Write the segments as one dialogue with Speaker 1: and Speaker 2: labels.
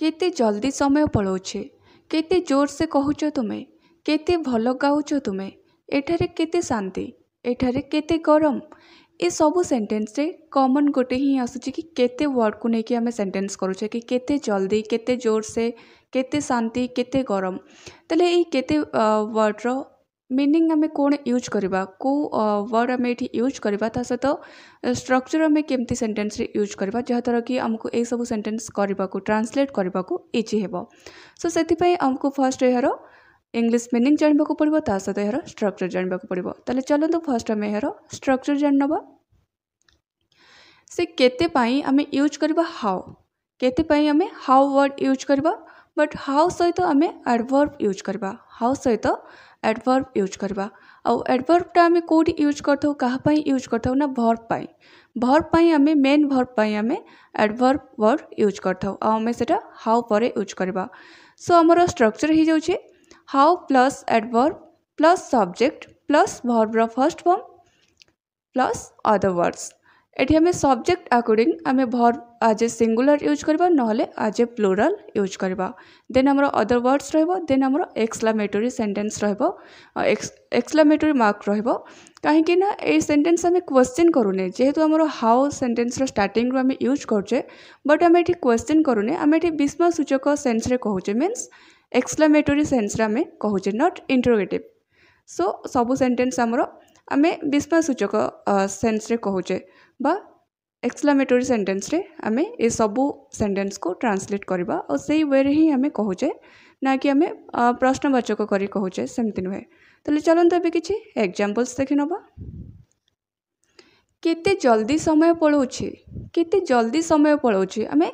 Speaker 1: କେତେ ଜଲ୍ଦି ସମୟ ପଳାଉଛି କେତେ ଜୋରସେ କହୁଛ ତୁମେ କେତେ ଭଲ ଗାଉଛ ତୁମେ ଏଠାରେ କେତେ ଶାନ୍ତି ଏଠାରେ କେତେ ଗରମ ଏସବୁ ସେଣ୍ଟେନ୍ସରେ କମନ୍ ଗୋଟେ ହିଁ ଆସୁଛି କି କେତେ ୱାର୍ଡ଼କୁ ନେଇକି ଆମେ ସେଣ୍ଟେନ୍ସ କରୁଛେ କି କେତେ ଜଲ୍ଦି କେତେ ଜୋରସେ କେତେ ଶାନ୍ତି କେତେ ଗରମ ତାହେଲେ ଏଇ କେତେ ୱାର୍ଡ଼ର ମିନିଂ ଆମେ କ'ଣ ୟୁଜ୍ କରିବା କେଉଁ ୱାର୍ଡ଼ ଆମେ ଏଠି ୟୁଜ୍ କରିବା ତା ସହିତ ଷ୍ଟ୍ରକ୍ଚର୍ ଆମେ କେମିତି ସେଣ୍ଟେନ୍ସରେ ୟୁଜ୍ କରିବା ଯାହାଦ୍ୱାରା କି ଆମକୁ ଏଇସବୁ ସେଣ୍ଟେନ୍ସ କରିବାକୁ ଟ୍ରାନ୍ସଲେଟ୍ କରିବାକୁ ଇଜି ହେବ ସୋ ସେଥିପାଇଁ ଆମକୁ ଫାର୍ଷ୍ଟ ଏହାର ଇଂଲିଶ ମିନିଂ ଜାଣିବାକୁ ପଡ଼ିବ ତା ସହିତ ଏହାର ଷ୍ଟ୍ରକ୍ଚର୍ ଜାଣିବାକୁ ପଡ଼ିବ ତାହେଲେ ଚାଲନ୍ତୁ ଫାର୍ଷ୍ଟ ଆମେ ଏହାର ଷ୍ଟ୍ରକ୍ଚର୍ ଜାଣିନେବା ସେ କେତେ ପାଇଁ ଆମେ ୟୁଜ୍ କରିବା ହାଓ କେତେ ପାଇଁ ଆମେ ହାଓ ୱାର୍ଡ଼ ୟୁଜ୍ କରିବା ବଟ୍ ହାଉ ସହିତ ଆମେ ଆଡ଼ଭର୍ବ ୟୁଜ୍ କରିବା ହାଉ ସହିତ ଆଡ଼ଭର୍ବ ୟୁଜ୍ କରିବା ଆଉ ଆଡ଼ଭର୍ବଟା ଆମେ କେଉଁଠି ୟୁଜ୍ କରିଥାଉ କାହା ପାଇଁ ୟୁଜ୍ କରିଥାଉ ନା ଭର୍ବ ପାଇଁ ଭର୍ବ ପାଇଁ ଆମେ ମେନ୍ ଭର୍ବ ପାଇଁ ଆମେ ଆଡ଼ଭର୍ବ ୱାର୍ଡ଼ ୟୁଜ୍ କରିଥାଉ ଆଉ ଆମେ ସେଇଟା ହାଉ ପରେ ୟୁଜ୍ କରିବା ସୋ ଆମର ଷ୍ଟ୍ରକ୍ଚର୍ ହେଇଯାଉଛି how plus adverb plus subject plus ଭର୍ବର first form plus other words ଏଠି ଆମେ ସବଜେକ୍ଟ ଆକର୍ଡ଼ିଂ ଆମେ ଭର୍ ଆଜ୍ ଏ ସିଙ୍ଗୁଲାର୍ ୟୁଜ୍ କରିବା ନହେଲେ ଆଜ୍ ଏ ପ୍ଲୁରାଲ୍ ୟୁଜ୍ କରିବା ଦେନ୍ ଆମର ଅଦର୍ ୱାର୍ଡ଼ସ୍ ରହିବ ଦେନ୍ ଆମର ଏକ୍ସଲାମେଟୋରୀ ସେଣ୍ଟେନ୍ସ ରହିବ ଏକ୍ସଲାମେଟୋରୀ ମାର୍କ ରହିବ କାହିଁକି ନା ଏଇ ସେଣ୍ଟେନ୍ସ ଆମେ କ୍ୱେଶ୍ଚିନ୍ କରୁନେ ଯେହେତୁ ଆମର ହାଉ ସେଣ୍ଟେନ୍ସର ଷ୍ଟାର୍ଟିଂରୁ ଆମେ ୟୁଜ୍ କରୁଛେ ବଟ୍ ଆମେ ଏଠି କ୍ୱେଶ୍ଚିନ୍ କରୁନେ ଆମେ ଏଠି ବିସ୍ମୟସୂଚକ ସେନ୍ସରେ କହୁଛେ ମିନ୍ସ ଏକ୍ସଲାମେଟୋରୀ ସେନ୍ସରେ ଆମେ କହୁଛେ ନଟ୍ ଇଣ୍ଟରୋଗେଟିଭ୍ ସୋ ସବୁ ସେଣ୍ଟେନ୍ସ ଆମର ଆମେ ବିସ୍ମୟସୂଚକ ସେନ୍ସରେ କହୁଛେ ବା ଏକ୍ସଲାମେଟୋରୀ ସେଣ୍ଟେନ୍ସରେ ଆମେ ଏସବୁ ସେଣ୍ଟେନ୍ସକୁ ଟ୍ରାନ୍ସଲେଟ୍ କରିବା ଆଉ ସେଇ ୱେରେ ହିଁ ଆମେ କହୁଛେ ନା କି ଆମେ ପ୍ରଶ୍ନବାଚକ କରି କହୁଛେ ସେମିତି ନୁହେଁ ତାହେଲେ ଚାଲନ୍ତୁ ଏବେ କିଛି ଏକ୍ଜାମ୍ପଲ୍ସ ଦେଖିନେବା କେତେ ଜଲ୍ଦି ସମୟ ପଳାଉଛି କେତେ ଜଲ୍ଦି ସମୟ ପଳାଉଛି ଆମେ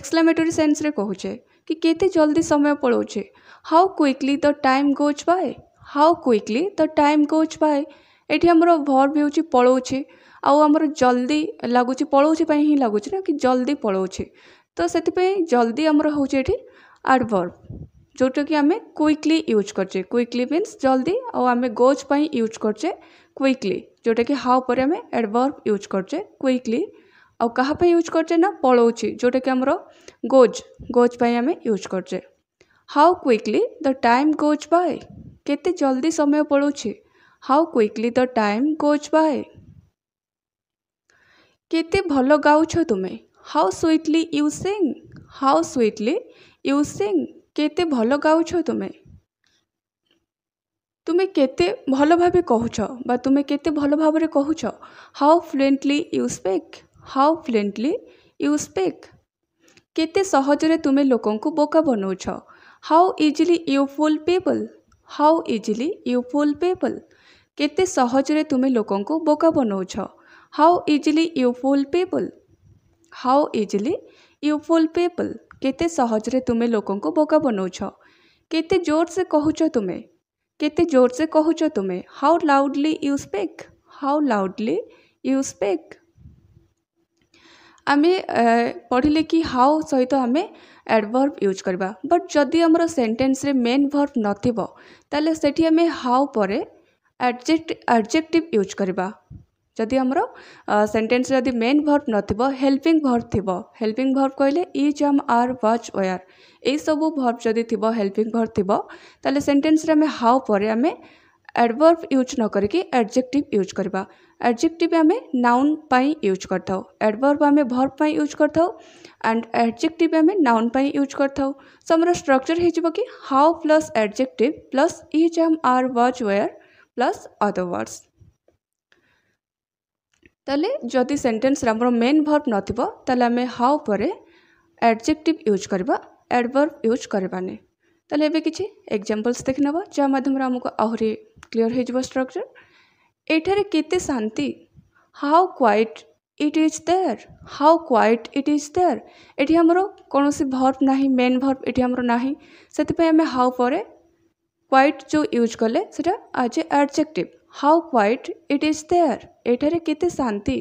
Speaker 1: ଏକ୍ସଲାମେଟୋରୀ ସେନ୍ସରେ କହୁଛେ କି କେତେ ଜଲ୍ଦି ସମୟ ପଳାଉଛି how quickly the time goes by how quickly the time goes by ଏଇଠି ଆମର ଭର୍ବ ହେଉଛି ପଳଉଛି ଆଉ ଆମର ଜଲ୍ଦି ଲାଗୁଛି ପଳଉଛି ପାଇଁ ହିଁ ଲାଗୁଛି ନା କି ଜଲ୍ଦି ପଳଉଛି ତ ସେଥିପାଇଁ ଜଲ୍ଦି ଆମର ହେଉଛି ଏଠି ଆଡ଼ଭର୍ବ ଯେଉଁଟାକି ଆମେ କୁଇକଲି ୟୁଜ୍ କରୁଛେ କୁଇକଲି ମିନ୍ସ ଜଲ୍ଦି ଆଉ ଆମେ ଗୋଜ୍ ପାଇଁ ୟୁଜ୍ କରୁଛେ କୁଇକଲି ଯେଉଁଟାକି ହାଓ ପରେ ଆମେ ଆଡ଼ଭର୍ବ ୟୁଜ୍ କରୁଛେ କୁଇକଲି ଆଉ କାହା ପାଇଁ ୟୁଜ୍ କରୁଛେ ନା ପଳଉଛି ଯେଉଁଟାକି ଆମର ଗୋଜ୍ ଗୋଜ୍ ପାଇଁ ଆମେ ୟୁଜ୍ କରୁଛେ how quickly the time goes by କେତେ ଜଲ୍ଦି ସମୟ ପଳାଉଛି how quickly the time goes by କେତେ ଭଲ ଗାଉଛ ତୁମେ how sweetly you sing how sweetly you sing କେତେ ଭଲ ଗାଉଛ ତୁମେ ତୁମେ କେତେ ଭଲ ଭାବେ କହୁଛ ବା ତୁମେ କେତେ ଭଲ ଭାବରେ କହୁଛ how fluently you speak how fluently you speak କେତେ ସହଜରେ ତୁମେ ଲୋକଙ୍କୁ ବୋକା ବନାଉଛ how easily you fool people how easily you fool people କେତେ ସହଜରେ ତୁମେ ଲୋକଙ୍କୁ ବୋକା ବନଉଛ how easily you fool people how easily you fool people କେତେ ସହଜରେ ତୁମେ ଲୋକଙ୍କୁ ବୋକା ବନଉଛ କେତେ ଜୋରସେ କହୁଛ ତୁମେ କେତେ ଜୋରସେ କହୁଛ ତୁମେ how loudly you speak how loudly you speak ଆମେ ପଢ଼ିଲେ କି ହାଉ ସହିତ ଆମେ ଆଡ଼ଭର୍ବ ୟୁଜ୍ କରିବା ବଟ୍ ଯଦି ଆମର ସେଣ୍ଟେନ୍ସରେ ମେନ୍ ଭର୍ବ ନଥିବ ତାହେଲେ ସେଠି ଆମେ ହାଉ ପରେ ଆଡ଼ଜେକ୍ଟ ଆଡ଼ଜେକ୍ଟିଭ୍ ୟୁଜ୍ କରିବା ଯଦି ଆମର ସେଣ୍ଟେନ୍ସ ଯଦି ମେନ୍ ଭର୍ବ ନଥିବ ହେଲ୍ପିଂ ଭର୍ବ ଥିବ ହେଲ୍ପିଂ ଭର୍ବ କହିଲେ is am are was were ଏଇସବୁ ଭର୍ବ ଯଦି ଥିବ ହେଲ୍ପିଂ ଭର୍ବ ଥିବ ତାହେଲେ ସେଣ୍ଟେନ୍ସରେ ଆମେ ହାଉ ପରେ ଆମେ ଆଡ଼ଭର୍ବ ୟୁଜ୍ ନ କରିକି ଆଡ଼ଜେକ୍ଟିଭ୍ ୟୁଜ୍ କରିବା ଆଡ଼ଜେକ୍ଟିଭ୍ ଆମେ ନାଉନ୍ ପାଇଁ ୟୁଜ୍ କରିଥାଉ ଆଡ଼ଭର୍ବ ଆମେ ଭର୍ବ ପାଇଁ ୟୁଜ୍ କରିଥାଉ ଆଣ୍ଡ ଆଡ଼ଜେକ୍ଟିଭ୍ ଆମେ ନାଉନ୍ ପାଇଁ ୟୁଜ୍ କରିଥାଉ ସୋ ଆମର ଷ୍ଟ୍ରକ୍ଚର୍ ହେଇଯିବ କି how plus adjective plus is am are was were plus other words ତାହେଲେ ଯଦି ସେଣ୍ଟେନ୍ସରେ ଆମର ମେନ୍ ଭର୍ବ ନଥିବ ତାହେଲେ ଆମେ ହାଓ ପରେ ଆଡ଼ଜେକ୍ଟିଭ୍ ୟୁଜ୍ କରିବା ଆଡ଼ଭର୍ବ ୟୁଜ୍ କରିବାନି ତାହେଲେ ଏବେ କିଛି ଏକ୍ଜାମ୍ପଲ୍ସ ଦେଖିନେବା ଯାହା ମାଧ୍ୟମରେ ଆମକୁ ଆହୁରି କ୍ଲିଅର୍ ହୋଇଯିବ ଷ୍ଟ୍ରକ୍ଚର୍ ଏଠାରେ କେତେ ଶାନ୍ତି how quiet it is there how quiet it is there ଏଠି ଆମର କୌଣସି ଭର୍ବ ନାହିଁ ମେନ୍ ଭର୍ବ ଏଠି ଆମର ନାହିଁ ସେଥିପାଇଁ ଆମେ ହାଉ ପରେ କ୍ୱାଇଟ୍ ଯେଉଁ ୟୁଜ୍ କଲେ ସେଇଟା as a adjective how quiet it is there ଏଠାରେ କେତେ ଶାନ୍ତି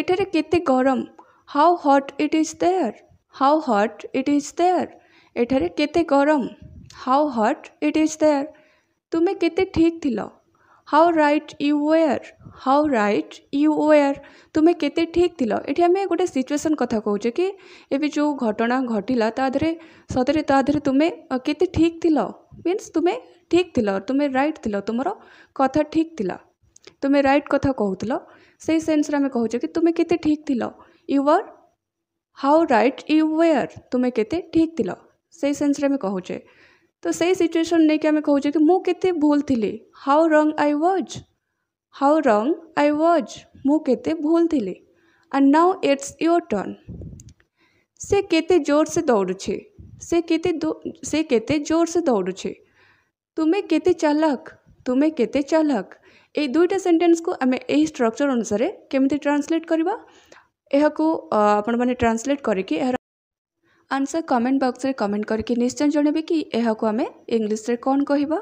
Speaker 1: ଏଠାରେ କେତେ ଗରମ how hot it is there how hot it is there ଏଠାରେ କେତେ ଗରମ how hot it is there ତୁମେ କେତେ ଠିକ୍ ଥିଲ how right you were how right you were ତୁମେ କେତେ ଠିକ୍ ଥିଲ ଏଠି ଆମେ ଗୋଟେ ସିଚୁଏସନ୍ କଥା କହୁଛେ କି ଏବେ ଯେଉଁ ଘଟଣା ଘଟିଲା ତା ଦେହରେ ସତରେ ତା ଦେହରେ ତୁମେ କେତେ ଠିକ୍ ଥିଲ ମିନ୍ସ ତୁମେ ଠିକ୍ ଥିଲ ତୁମେ ରାଇଟ୍ ଥିଲ ତୁମର କଥା ଠିକ୍ ଥିଲା ତୁମେ ରାଇଟ୍ କଥା କହୁଥିଲ ସେଇ ସେନ୍ସରେ ଆମେ କହୁଛେ କି ତୁମେ କେତେ ଠିକ୍ ଥିଲ you are how right you were ତୁମେ କେତେ ଠିକ୍ ଥିଲ ସେଇ ସେନ୍ସରେ ଆମେ କହୁଛେ ତ ସେଇ ସିଚୁଏସନ୍ ନେଇକି ଆମେ କହୁଛେ କି ମୁଁ କେତେ ଭୁଲ ଥିଲି ହାଉ ରଙ୍ଗ ଆଇ ୱାଜ୍ ହାଉ ରଙ୍ଗ ଆଇ ୱାଜ୍ ମୁଁ କେତେ ଭୁଲ ଥିଲି and now it's your turn ସେ କେତେ ଜୋରସେ ଦୌଡ଼ୁଛି ସେ କେତେ ସେ କେତେ ଜୋରସେ ଦୌଡ଼ୁଛି ତୁମେ କେତେ ଚାଲାକ ତୁମେ କେତେ ଚାଲାକ ଏଇ ଦୁଇଟା ସେଣ୍ଟେନ୍ସକୁ ଆମେ ଏହି ଷ୍ଟ୍ରକ୍ଚର୍ ଅନୁସାରେ କେମିତି ଟ୍ରାନ୍ସଲେଟ୍ କରିବା ଏହାକୁ ଆପଣମାନେ ଟ୍ରାନ୍ସଲେଟ୍ କରିକି ଏହାର আনসর কমেন্ট বক্সরে কমেন্ট করি নিশ্চয় জনাবে কি এখন আমি ইংলিশে কণ কহবা